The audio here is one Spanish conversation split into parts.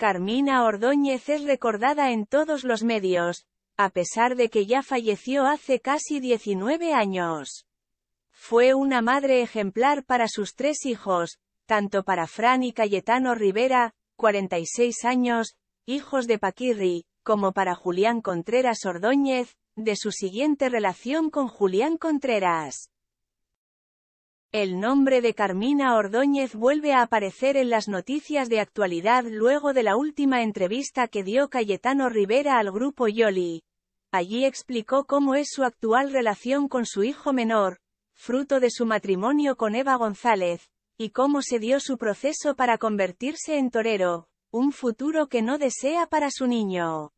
Carmina Ordóñez es recordada en todos los medios, a pesar de que ya falleció hace casi 19 años. Fue una madre ejemplar para sus tres hijos, tanto para Fran y Cayetano Rivera, 46 años, hijos de Paquirri, como para Julián Contreras Ordóñez, de su siguiente relación con Julián Contreras. El nombre de Carmina Ordóñez vuelve a aparecer en las noticias de actualidad luego de la última entrevista que dio Cayetano Rivera al grupo Yoli. Allí explicó cómo es su actual relación con su hijo menor, fruto de su matrimonio con Eva González, y cómo se dio su proceso para convertirse en torero, un futuro que no desea para su niño.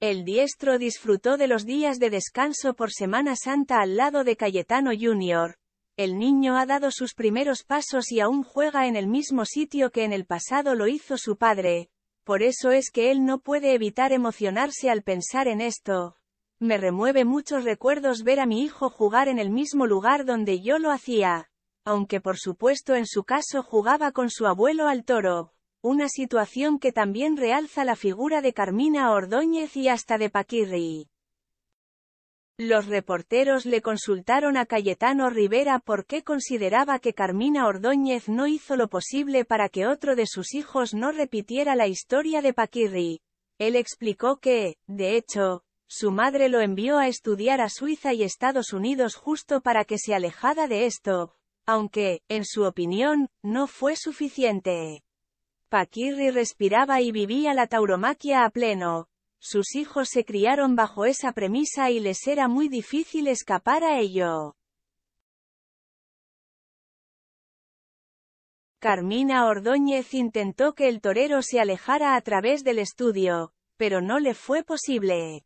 El diestro disfrutó de los días de descanso por Semana Santa al lado de Cayetano Jr., el niño ha dado sus primeros pasos y aún juega en el mismo sitio que en el pasado lo hizo su padre, por eso es que él no puede evitar emocionarse al pensar en esto. Me remueve muchos recuerdos ver a mi hijo jugar en el mismo lugar donde yo lo hacía, aunque por supuesto en su caso jugaba con su abuelo al toro, una situación que también realza la figura de Carmina Ordóñez y hasta de Paquirri. Los reporteros le consultaron a Cayetano Rivera por qué consideraba que Carmina Ordóñez no hizo lo posible para que otro de sus hijos no repitiera la historia de Paquirri. Él explicó que, de hecho, su madre lo envió a estudiar a Suiza y Estados Unidos justo para que se alejara de esto, aunque, en su opinión, no fue suficiente. Paquirri respiraba y vivía la tauromaquia a pleno, sus hijos se criaron bajo esa premisa y les era muy difícil escapar a ello. Carmina Ordóñez intentó que el torero se alejara a través del estudio, pero no le fue posible.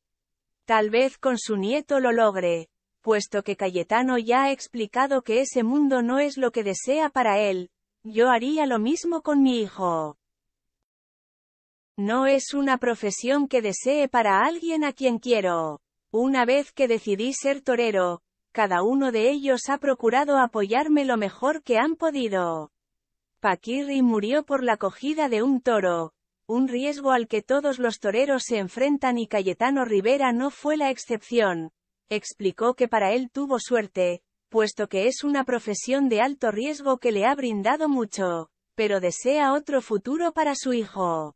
Tal vez con su nieto lo logre, puesto que Cayetano ya ha explicado que ese mundo no es lo que desea para él, yo haría lo mismo con mi hijo. No es una profesión que desee para alguien a quien quiero. Una vez que decidí ser torero, cada uno de ellos ha procurado apoyarme lo mejor que han podido. Paquirri murió por la cogida de un toro, un riesgo al que todos los toreros se enfrentan y Cayetano Rivera no fue la excepción. Explicó que para él tuvo suerte, puesto que es una profesión de alto riesgo que le ha brindado mucho, pero desea otro futuro para su hijo.